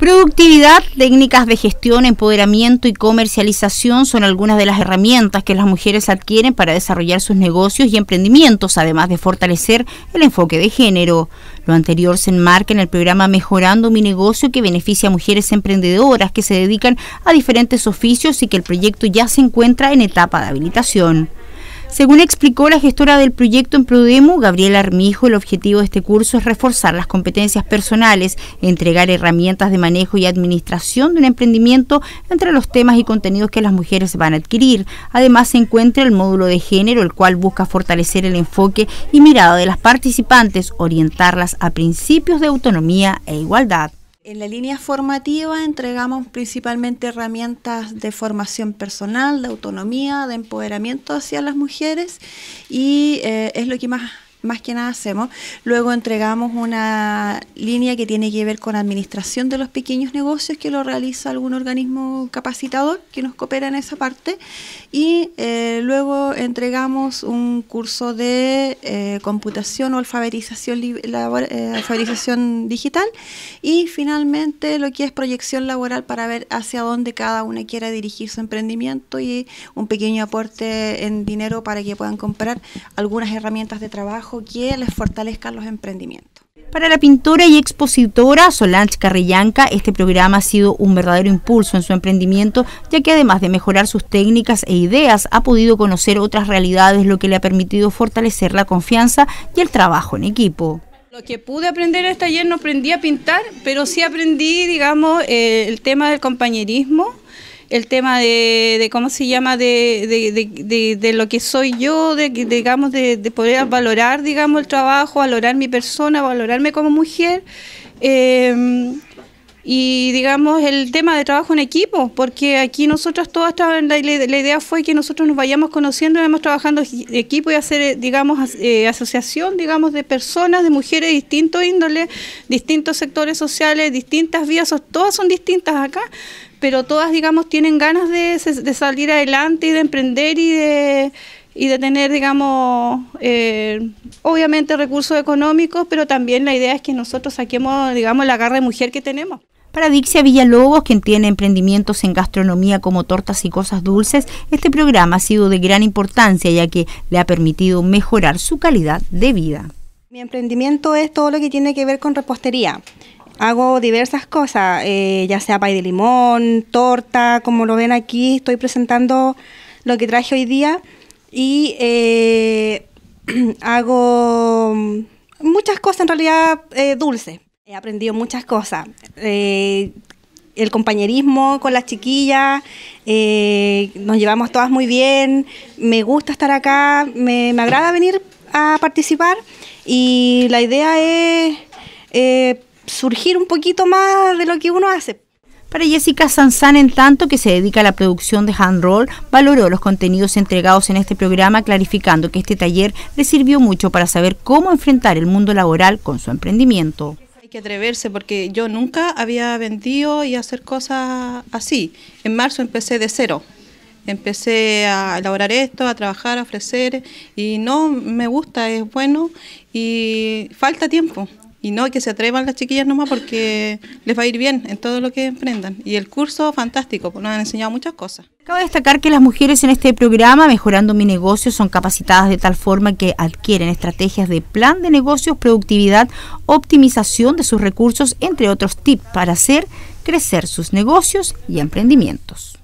Productividad, técnicas de gestión, empoderamiento y comercialización son algunas de las herramientas que las mujeres adquieren para desarrollar sus negocios y emprendimientos, además de fortalecer el enfoque de género. Lo anterior se enmarca en el programa Mejorando mi negocio que beneficia a mujeres emprendedoras que se dedican a diferentes oficios y que el proyecto ya se encuentra en etapa de habilitación. Según explicó la gestora del proyecto en Prodemo, Gabriela Armijo, el objetivo de este curso es reforzar las competencias personales, entregar herramientas de manejo y administración de un emprendimiento entre los temas y contenidos que las mujeres van a adquirir. Además, se encuentra el módulo de género, el cual busca fortalecer el enfoque y mirada de las participantes, orientarlas a principios de autonomía e igualdad. En la línea formativa entregamos principalmente herramientas de formación personal, de autonomía, de empoderamiento hacia las mujeres y eh, es lo que más más que nada hacemos. Luego entregamos una línea que tiene que ver con administración de los pequeños negocios que lo realiza algún organismo capacitador que nos coopera en esa parte. Y eh, luego entregamos un curso de eh, computación o alfabetización, eh, alfabetización digital. Y finalmente lo que es proyección laboral para ver hacia dónde cada una quiera dirigir su emprendimiento y un pequeño aporte en dinero para que puedan comprar algunas herramientas de trabajo trabajo que les fortalezcan los emprendimientos. Para la pintora y expositora Solange Carrillanca, este programa ha sido un verdadero impulso en su emprendimiento, ya que además de mejorar sus técnicas e ideas, ha podido conocer otras realidades, lo que le ha permitido fortalecer la confianza y el trabajo en equipo. Lo que pude aprender el este taller no aprendí a pintar, pero sí aprendí, digamos, eh, el tema del compañerismo, el tema de, cómo se llama, de, de, de, lo que soy yo, de, digamos, de, poder valorar, digamos, el trabajo, valorar mi persona, valorarme como mujer. Eh, y digamos el tema de trabajo en equipo, porque aquí nosotros todas la, idea fue que nosotros nos vayamos conociendo, vamos trabajando en equipo y hacer eh, digamos eh, asociación digamos de personas, de mujeres de distintos índoles, distintos sectores sociales, distintas vías, todas son distintas acá, pero todas digamos tienen ganas de, salir adelante y de emprender y de y de tener, digamos, eh, obviamente recursos económicos, pero también la idea es que nosotros saquemos, digamos, la garra de mujer que tenemos. Para Dixia Villalobos, quien tiene emprendimientos en gastronomía como tortas y cosas dulces, este programa ha sido de gran importancia ya que le ha permitido mejorar su calidad de vida. Mi emprendimiento es todo lo que tiene que ver con repostería. Hago diversas cosas, eh, ya sea pay de limón, torta, como lo ven aquí, estoy presentando lo que traje hoy día y eh, hago muchas cosas en realidad eh, dulces. He aprendido muchas cosas. Eh, el compañerismo con las chiquillas, eh, nos llevamos todas muy bien, me gusta estar acá, me, agrada venir a participar y la idea es eh, surgir un poquito más de lo que uno hace. Para Jessica Sanzán, en tanto que se dedica a la producción de hand roll, valoró los contenidos entregados en este programa, clarificando que este taller le sirvió mucho para saber cómo enfrentar el mundo laboral con su emprendimiento que atreverse porque yo nunca había vendido y hacer cosas así. En marzo empecé de cero. Empecé a elaborar esto, a trabajar, a ofrecer y no me gusta, es bueno y falta tiempo. Y no, que se atrevan las chiquillas nomás porque les va a ir bien en todo lo que emprendan. Y el curso, fantástico, pues, nos han enseñado muchas cosas. Cabe destacar que las mujeres en este programa, Mejorando mi negocio, son capacitadas de tal forma que adquieren estrategias de plan de negocios, productividad, optimización de sus recursos, entre otros tips para hacer crecer sus negocios y emprendimientos.